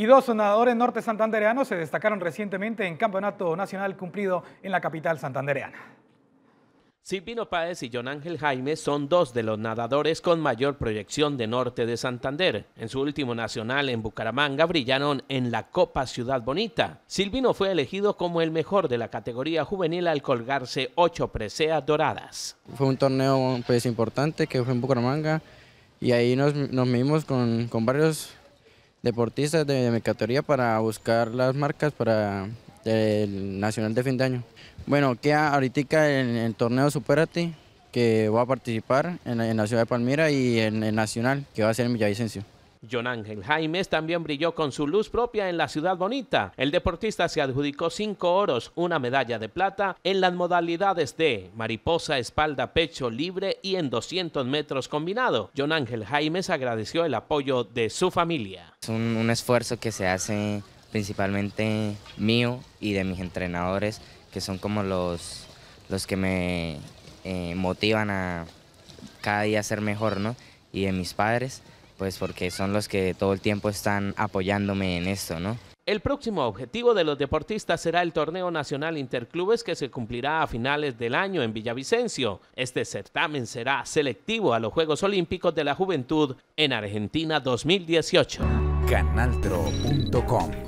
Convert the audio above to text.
Y dos nadadores norte santandereanos se destacaron recientemente en campeonato nacional cumplido en la capital santandereana. Silvino Páez y John Ángel Jaime son dos de los nadadores con mayor proyección de norte de Santander. En su último nacional en Bucaramanga brillaron en la Copa Ciudad Bonita. Silvino fue elegido como el mejor de la categoría juvenil al colgarse ocho preseas doradas. Fue un torneo pues, importante que fue en Bucaramanga y ahí nos, nos con, con varios deportistas de mi categoría para buscar las marcas para el Nacional de fin de año. Bueno, queda ahorita en el, torneo Superati, que va a participar en, en, la ciudad de Palmira y en el Nacional, que va a ser en Villavicencio. John Ángel Jaimes también brilló con su luz propia en la ciudad bonita. El deportista se adjudicó cinco oros, una medalla de plata en las modalidades de mariposa, espalda, pecho libre y en 200 metros combinado. John Ángel Jaimes agradeció el apoyo de su familia. Es un, esfuerzo que se hace principalmente mío y de mis entrenadores, que son como los, los que me eh, motivan a cada día ser mejor, ¿no? Y de mis padres pues porque son los que todo el tiempo están apoyándome en esto, ¿no? El próximo objetivo de los deportistas será el Torneo Nacional Interclubes que se cumplirá a finales del año en Villavicencio. Este certamen será selectivo a los Juegos Olímpicos de la Juventud en Argentina 2018. Canaltro.com